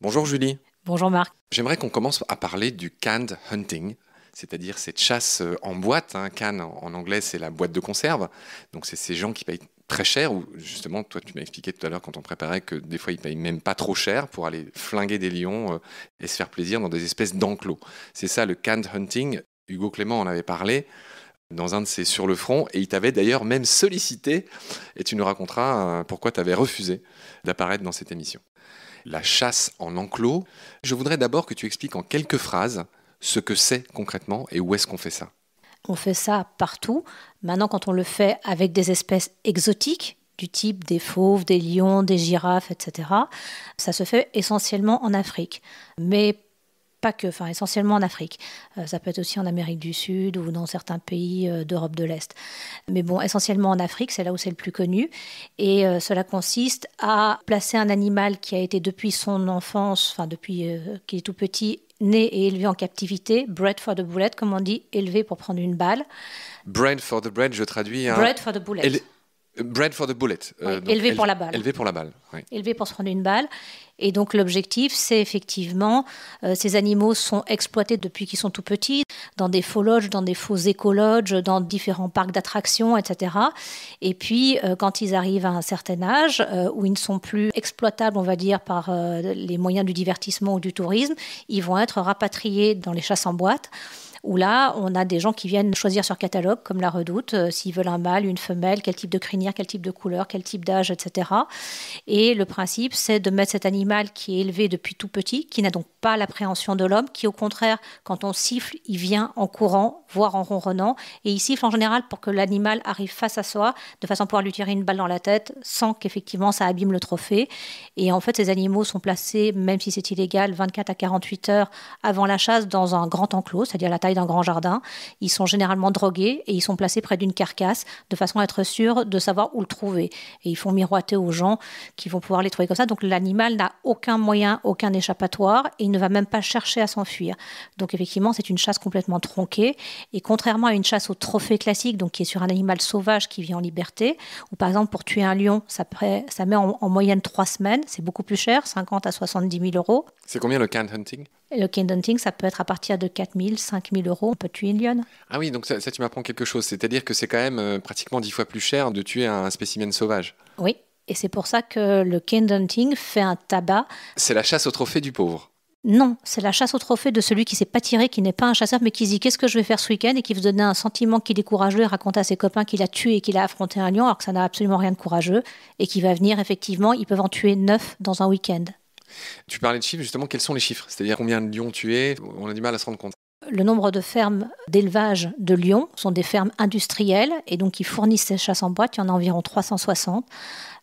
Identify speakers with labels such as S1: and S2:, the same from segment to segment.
S1: Bonjour Julie. Bonjour Marc. J'aimerais qu'on commence à parler du canned hunting, c'est-à-dire cette chasse euh, en boîte. Hein. en anglais, c'est la boîte de conserve. Donc c'est ces gens qui payent très cher, ou justement, toi tu m'as expliqué tout à l'heure quand on préparait que des fois ils payent même pas trop cher pour aller flinguer des lions euh, et se faire plaisir dans des espèces d'enclos. C'est ça le canned hunting. Hugo Clément en avait parlé dans un de ses Sur le front, et il t'avait d'ailleurs même sollicité, et tu nous raconteras euh, pourquoi tu avais refusé d'apparaître dans cette émission. La chasse en enclos, je voudrais d'abord que tu expliques en quelques phrases ce que c'est concrètement et où est-ce qu'on fait ça.
S2: On fait ça partout. Maintenant, quand on le fait avec des espèces exotiques, du type des fauves, des lions, des girafes, etc., ça se fait essentiellement en Afrique. Mais pas que, enfin essentiellement en Afrique. Euh, ça peut être aussi en Amérique du Sud ou dans certains pays euh, d'Europe de l'Est. Mais bon, essentiellement en Afrique, c'est là où c'est le plus connu. Et euh, cela consiste à placer un animal qui a été depuis son enfance, enfin depuis qu'il est tout petit, né et élevé en captivité, bred for the bullet, comme on dit, élevé pour prendre une balle.
S1: Bred for the bread, je traduis. Hein. Bred for the bullet. Bread for the bullet. Euh, élevé pour la balle. Élevé pour la balle.
S2: Élevé pour se prendre une balle. Et donc l'objectif, c'est effectivement, euh, ces animaux sont exploités depuis qu'ils sont tout petits, dans des faux loges, dans des faux écologes, dans différents parcs d'attractions, etc. Et puis, euh, quand ils arrivent à un certain âge, où ils ne sont plus exploitables, on va dire, par les moyens du divertissement ou du tourisme, ils vont être rapatriés dans les chasses en boîte où là, on a des gens qui viennent choisir sur catalogue, comme la redoute, euh, s'ils veulent un mâle, une femelle, quel type de crinière, quel type de couleur, quel type d'âge, etc. Et le principe, c'est de mettre cet animal qui est élevé depuis tout petit, qui n'a donc pas l'appréhension de l'homme, qui au contraire, quand on siffle, il vient en courant, voire en ronronnant, et il siffle en général pour que l'animal arrive face à soi, de façon à pouvoir lui tirer une balle dans la tête, sans qu'effectivement ça abîme le trophée. Et en fait, ces animaux sont placés, même si c'est illégal, 24 à 48 heures avant la chasse dans un grand enclos, c'est-à-dire la taille d'un dans grand jardin. Ils sont généralement drogués et ils sont placés près d'une carcasse de façon à être sûrs de savoir où le trouver. Et ils font miroiter aux gens qui vont pouvoir les trouver comme ça. Donc l'animal n'a aucun moyen, aucun échappatoire et il ne va même pas chercher à s'enfuir. Donc effectivement, c'est une chasse complètement tronquée. Et contrairement à une chasse au trophée classique, donc qui est sur un animal sauvage qui vit en liberté, ou par exemple pour tuer un lion, ça, ça met en, moyenne trois semaines, c'est beaucoup plus cher, 50 à 70 000 euros.
S1: C'est combien le can hunting
S2: Le can hunting, ça peut être à partir de 4 000, euros. On peut tuer une lionne.
S1: Ah oui, donc ça, tu m'apprends quelque chose. C'est-à-dire que c'est quand même euh, pratiquement dix fois plus cher de tuer un spécimen sauvage.
S2: Oui, et c'est pour ça que le can hunting fait un tabac.
S1: C'est la chasse au trophée du pauvre.
S2: Non, c'est la chasse au trophée de celui qui s'est pas tiré, qui n'est pas un chasseur, mais qui se dit qu'est-ce que je vais faire ce week-end et qui veut donner un sentiment qu'il est courageux, raconter à ses copains qu'il a tué et qu'il a affronté un lion alors que ça n'a absolument rien de courageux et qui va venir effectivement, ils peuvent en tuer neuf dans un week-end.
S1: Tu parlais de chiffres, justement, quels sont les chiffres C'est-à-dire combien de lions tu es On a du mal à se rendre compte.
S2: Le nombre de fermes d'élevage de lions sont des fermes industrielles et donc ils fournissent ces chasses en boîte. Il y en a environ 360.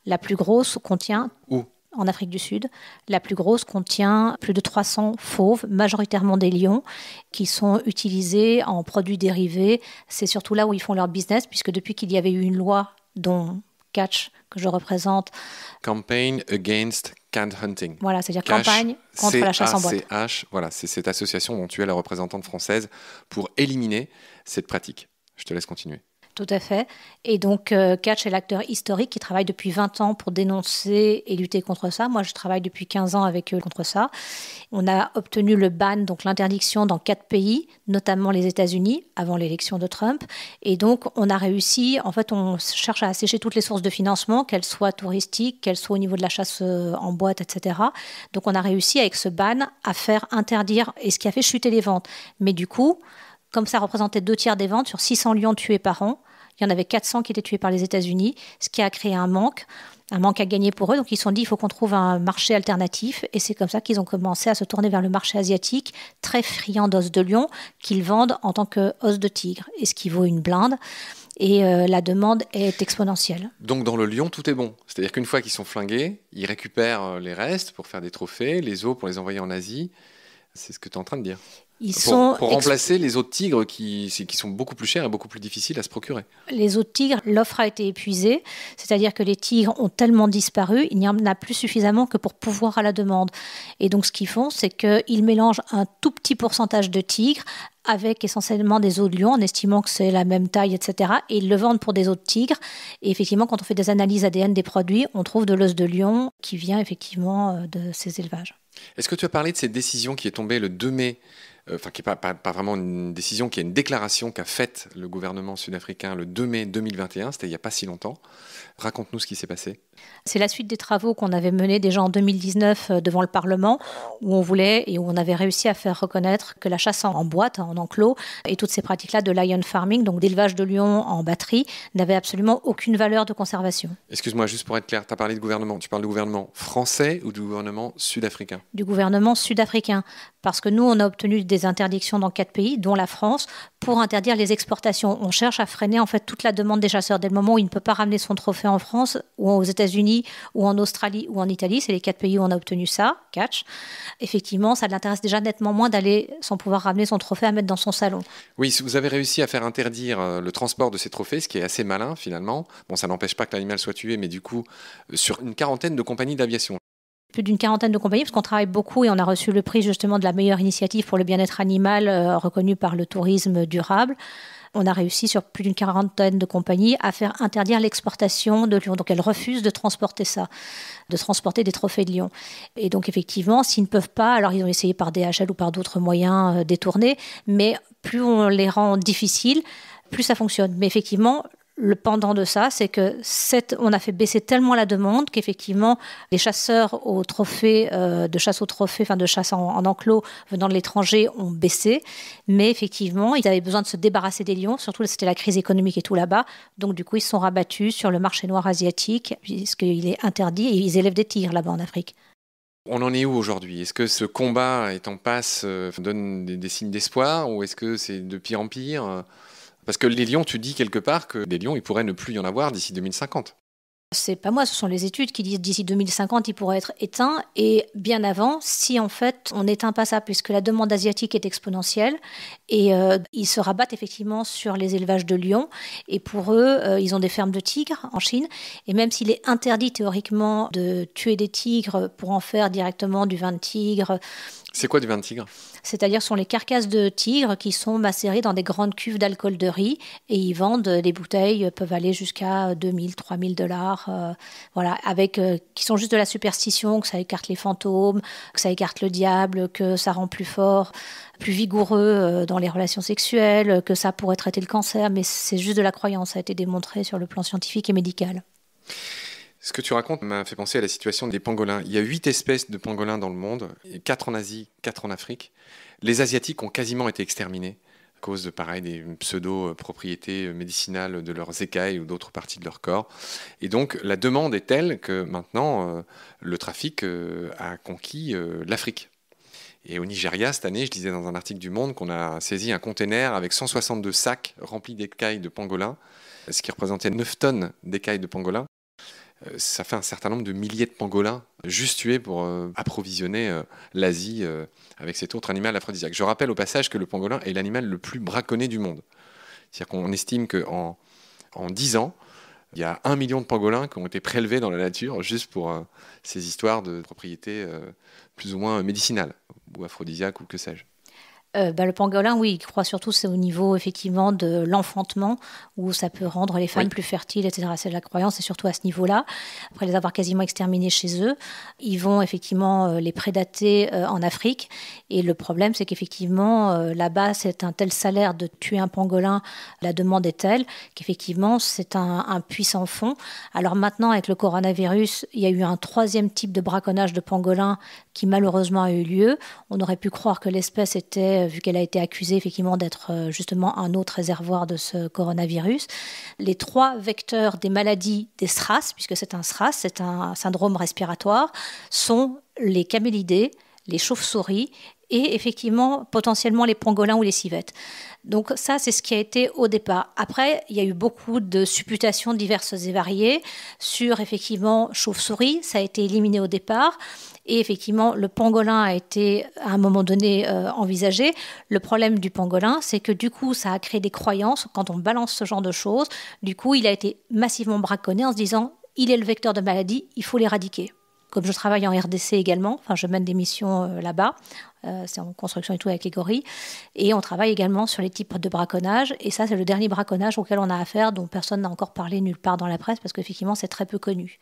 S2: La plus grosse contient. Où en Afrique du Sud. La plus grosse contient plus de 300 fauves, majoritairement des lions, qui sont utilisés en produits dérivés. C'est surtout là où ils font leur business, puisque depuis qu'il y avait eu une loi dont Catch, que je représente.
S1: Campaign Against Canned Hunting. Voilà, c'est-à-dire campagne contre la chasse en boîte. voilà, c'est cette association dont tu es la représentante française pour éliminer cette pratique. Je te laisse continuer.
S2: Tout à fait. Et donc, euh, Catch est l'acteur historique qui travaille depuis 20 ans pour dénoncer et lutter contre ça. Moi, je travaille depuis 15 ans avec eux contre ça. On a obtenu le ban, donc l'interdiction, dans quatre pays, notamment les États-Unis, avant l'élection de Trump. Et donc, on a réussi, en fait, on cherche à assécher toutes les sources de financement, qu'elles soient touristiques, qu'elles soient au niveau de la chasse euh, en boîte, etc. Donc, on a réussi avec ce ban à faire interdire, et ce qui a fait chuter les ventes. Mais du coup, comme ça représentait deux tiers des ventes sur 600 lions tués par an, il y en avait 400 qui étaient tués par les États-Unis, ce qui a créé un manque, un manque à gagner pour eux. Donc ils se sont dit, il faut qu'on trouve un marché alternatif. Et c'est comme ça qu'ils ont commencé à se tourner vers le marché asiatique, très friand d'os de lion, qu'ils vendent en tant que os de tigre, et ce qui vaut une blinde. Et euh, la demande est exponentielle.
S1: Donc dans le lion, tout est bon. C'est-à-dire qu'une fois qu'ils sont flingués, ils récupèrent euh, les restes pour faire des trophées, les os pour les envoyer en Asie. C'est ce que tu es en train de dire. Ils pour, remplacer les autres tigres qui, qui, sont beaucoup plus chers et beaucoup plus difficiles à se procurer.
S2: Les autres tigres, l'offre a été épuisée, c'est-à-dire que les tigres ont tellement disparu, il n'y en a plus suffisamment que pour pouvoir à la demande. Et donc ce qu'ils font, c'est qu'ils mélangent un tout petit pourcentage de tigres avec essentiellement des os de lion en estimant que c'est la même taille, etc. Et ils le vendent pour des os de tigre. Et effectivement, quand on fait des analyses ADN des produits, on trouve de l'os de lion qui vient effectivement euh, de ces élevages.
S1: Est-ce que tu as parlé de cette décision qui est tombée le 2 mai euh, enfin qui n'est pas, pas, pas, vraiment une décision, qui est une déclaration qu'a faite le gouvernement sud-africain le 2 mai 2021, c'était il n'y a pas si longtemps. Raconte-nous ce qui s'est passé.
S2: C'est la suite des travaux qu'on avait menés déjà en 2019 euh, devant le Parlement, où on voulait et où on avait réussi à faire reconnaître que la chasse en boîte, hein, en enclos, et toutes ces pratiques-là de lion farming, donc d'élevage de lions en batterie, n'avaient absolument aucune valeur de conservation.
S1: Excuse-moi, juste pour être clair, tu as parlé de gouvernement. Tu parles du gouvernement français ou du gouvernement sud-africain
S2: Du gouvernement sud-africain parce que nous, on a obtenu des interdictions dans quatre pays, dont la France, pour interdire les exportations. On cherche à freiner en fait toute la demande des chasseurs. Dès le moment où il ne peut pas ramener son trophée en France, ou aux États-Unis, ou en Australie, ou en Italie, c'est les quatre pays où on a obtenu ça, catch. Effectivement, ça l'intéresse déjà nettement moins d'aller sans pouvoir ramener son trophée à mettre dans son salon.
S1: Oui, vous avez réussi à faire interdire euh, le transport de ces trophées, ce qui est assez malin finalement. Bon, ça n'empêche pas que l'animal soit tué, mais du coup, euh, sur une quarantaine de compagnies d'aviation
S2: plus d'une quarantaine de compagnies, parce qu'on travaille beaucoup et on a reçu le prix justement de la meilleure initiative pour le bien-être animal euh, reconnue par le tourisme durable. On a réussi sur plus d'une quarantaine de compagnies à faire interdire l'exportation de lions. Donc elles refusent de transporter ça, de transporter des trophées de lions. Et donc effectivement, s'ils ne peuvent pas, alors ils ont essayé par DHL ou par d'autres moyens euh, détournés, mais plus on les rend difficiles, plus ça fonctionne. Mais effectivement, le pendant de ça, c'est que on a fait baisser tellement la demande qu'effectivement, les chasseurs au trophées, euh, de chasse au trophées, enfin de chasse en, enclos venant de l'étranger ont baissé. Mais effectivement, ils avaient besoin de se débarrasser des lions, surtout c'était la crise économique et tout là-bas. Donc du coup, ils se sont rabattus sur le marché noir asiatique, puisqu'il est interdit, et ils élèvent des tirs là-bas en Afrique.
S1: On en est où aujourd'hui Est-ce que ce combat est en passe, euh, donne des signes d'espoir, ou est-ce que c'est de pire en pire parce que les lions, tu dis quelque part que des lions, il pourraient ne plus y en avoir d'ici 2050.
S2: C'est pas moi, ce sont les études qui disent d'ici 2050, ils pourraient être éteints. et bien avant, si en fait on n'éteint pas ça, puisque la demande asiatique est exponentielle et euh, ils se rabattent effectivement sur les élevages de lions. Et pour eux, euh, ils ont des fermes de tigres en Chine. Et même s'il est interdit théoriquement de tuer des tigres pour en faire directement du vin de tigre
S1: c'est quoi du vin de tigre
S2: C'est-à-dire sont les carcasses de tigre qui sont macérées dans des grandes cuves d'alcool de riz et ils vendent euh, des bouteilles euh, peuvent aller jusqu'à 2000 euh, 3000 dollars voilà avec qui sont juste de la superstition que ça écarte les fantômes, que ça écarte le diable, que ça rend plus fort, plus vigoureux dans les relations sexuelles, que ça pourrait traiter le cancer mais c'est juste de la croyance, ça a été démontré sur le plan scientifique et médical.
S1: Ce que tu racontes m'a fait penser à la situation des pangolins. Il y a huit espèces de pangolins dans le monde, quatre en Asie, quatre en Afrique. Les Asiatiques ont quasiment été exterminés à cause de pareil des pseudo-propriétés médicinales de leurs écailles ou d'autres parties de leur corps. Et donc la demande est telle que maintenant euh, le trafic euh, a conquis euh, l'Afrique. Et au Nigeria, cette année, je disais dans un article du Monde qu'on a saisi un container avec 162 sacs remplis d'écailles de pangolins, ce qui représentait 9 tonnes d'écailles de pangolins. Euh, ça fait un certain nombre de milliers de pangolins juste tués pour euh, approvisionner euh, l'Asie avec cet autre animal aphrodisiaque. Je rappelle au passage que le pangolin est l'animal le plus braconné du monde. C'est-à-dire qu'on estime qu'en en, 10 ans, il y a un million de pangolins qui ont été prélevés dans la nature juste pour ces histoires de propriétés plus ou moins médicinales ou aphrodisiaques ou que sais-je.
S2: Euh, bah, le pangolin, oui, il croit surtout c'est au niveau effectivement de l'enfantement où ça peut rendre les femmes plus fertiles, etc. C'est la croyance, c'est surtout à ce niveau-là. Après les avoir quasiment exterminés chez eux, ils vont effectivement euh, les prédater euh, en Afrique. Et le problème, c'est qu'effectivement là-bas, c'est un tel salaire de tuer un pangolin, la demande est telle qu'effectivement c'est un, puissant fond. Alors maintenant, avec le coronavirus, il y a eu un troisième type de braconnage de pangolin qui malheureusement a eu lieu. On aurait pu croire que l'espèce était euh, vu qu'elle a été accusée effectivement d'être euh, justement un autre réservoir de ce coronavirus. Les trois vecteurs des maladies des SRAS, puisque c'est un SRAS, c'est un syndrome respiratoire, sont les camélidés, les chauves-souris et effectivement potentiellement les pangolins ou les civettes. Donc ça, c'est ce qui a été au départ. Après, il y a eu beaucoup de supputations diverses et variées sur effectivement chauves souris ça a été éliminé au départ. Et effectivement, le pangolin a été à un moment donné euh, envisagé. Le problème du pangolin, c'est que du coup, ça a créé des croyances quand on balance ce genre de choses. Du coup, il a été massivement braconné en se disant, il est le vecteur de maladie, il faut l'éradiquer comme je travaille en RDC également, enfin je mène des missions euh, là-bas, euh, c'est en construction et tout avec les et on travaille également sur les types de braconnage, et ça c'est le dernier braconnage auquel on a affaire, dont personne n'a encore parlé nulle part dans la presse, parce qu'effectivement c'est très peu connu.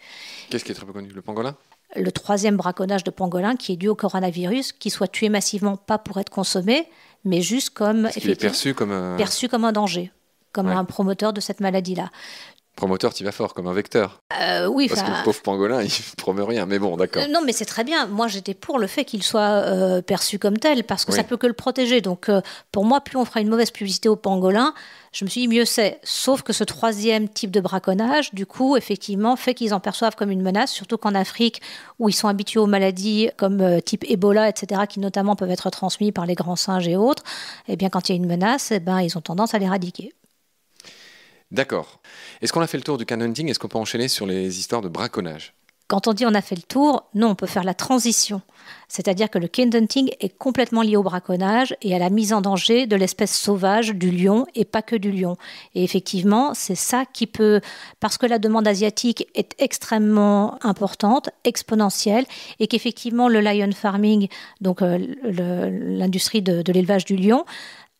S1: Qu'est-ce qui est très peu connu Le pangolin
S2: le troisième braconnage de pangolin qui est dû au coronavirus, qui soit tué massivement, pas pour être consommé, mais juste comme... Est perçu
S1: comme, un...
S2: danger, comme un promoteur de cette maladie-là.
S1: Promoteur, tu vas fort comme un vecteur.
S2: Euh, oui, parce que le
S1: pauvre pangolin, il promet rien. Mais bon, d'accord. Euh, non,
S2: mais c'est très bien. Moi, j'étais pour le fait qu'il soit euh, perçu comme tel, parce que ça peut que le protéger. Donc, pour moi, plus on fera une mauvaise publicité au pangolin, je me suis dit mieux c'est. Sauf que ce troisième type de braconnage, du coup, effectivement, fait qu'ils en perçoivent comme une menace, surtout qu'en Afrique, où ils sont habitués aux maladies comme type Ebola, etc., qui notamment peuvent être transmis par les grands singes et autres, eh bien, quand il y a une menace, eh ben, ils ont tendance à l'éradiquer.
S1: D'accord. Est-ce qu'on a fait le tour du can hunting Est-ce qu'on peut enchaîner sur les histoires de braconnage
S2: quand on dit on a fait le tour, non, on peut faire la transition. C'est-à-dire que le cane hunting est complètement lié au braconnage et à la mise en danger de l'espèce sauvage du lion et pas que du lion. Et effectivement, c'est ça qui peut, parce que la demande asiatique est extrêmement importante, exponentielle, et qu'effectivement le lion farming, donc euh, l'industrie de l'élevage du lion,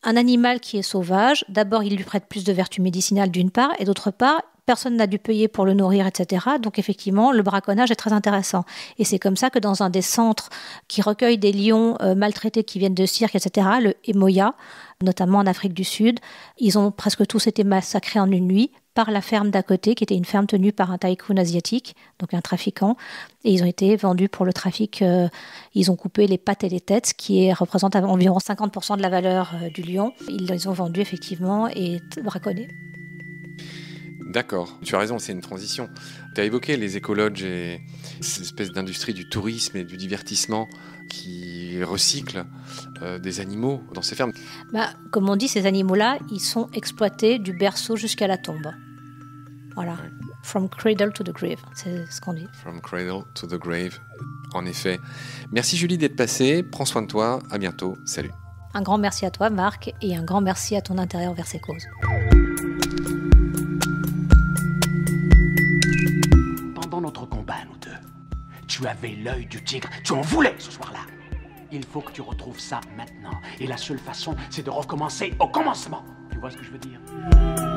S2: un animal qui est sauvage, d'abord, il lui prête plus de vertus médicinales d'une part, et d'autre part, personne n'a dû payer pour le nourrir, etc. Donc effectivement, le braconnage est très intéressant. Et c'est comme ça que dans un des centres qui recueille des lions euh, maltraités qui viennent de cirque, etc., le Emoya, notamment en Afrique du Sud, ils ont presque tous été massacrés en une nuit par la ferme d'à côté, qui était une ferme tenue par un tycoon asiatique, donc un trafiquant. Et ils ont été vendus pour le trafic. Euh, ils ont coupé les pattes et les têtes, ce qui représente environ 50% de la valeur euh, du lion. Ils les ont vendus effectivement et braconnés.
S1: D'accord, tu as raison, c'est une transition. Tu as évoqué les écologes et cette espèce d'industrie du tourisme et du divertissement qui recycle euh, des animaux dans ces fermes.
S2: Bah, comme on dit, ces animaux-là, ils sont exploités du berceau jusqu'à la tombe. Voilà. From cradle to the grave, c'est ce qu'on dit.
S1: From cradle to the grave, en effet. Merci Julie d'être passée. Prends soin de toi. À bientôt. Salut.
S2: Un grand merci à toi, Marc, et un grand merci à ton intérieur vers ces causes.
S1: Pendant notre combat, nous deux, tu avais l'œil du tigre. Tu en voulais ce soir-là. Il faut que tu retrouves ça maintenant. Et la seule façon, c'est de recommencer au commencement. Tu vois ce que je veux dire